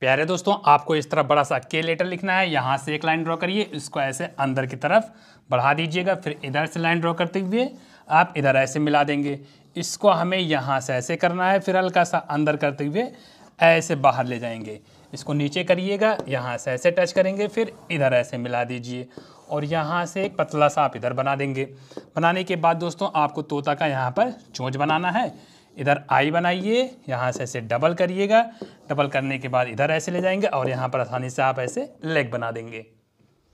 प्यारे दोस्तों आपको इस तरफ बड़ा सा के लेटर लिखना है यहाँ से एक लाइन ड्रॉ करिए इसको ऐसे अंदर की तरफ बढ़ा दीजिएगा फिर इधर से लाइन ड्रॉ करते हुए आप इधर ऐसे मिला देंगे इसको हमें यहाँ से ऐसे करना है फिर हल्का सा अंदर करते हुए ऐसे बाहर ले जाएंगे इसको नीचे करिएगा यहाँ से ऐसे टच करेंगे फिर इधर ऐसे मिला दीजिए और यहाँ से एक पतला सा आप इधर बना देंगे बनाने के बाद दोस्तों आपको तोता का यहाँ पर चोंच बनाना है इधर आई बनाइए यहाँ से ऐसे डबल करिएगा डबल करने के बाद इधर ऐसे ले जाएंगे और यहाँ पर आसानी से आप ऐसे लेग बना देंगे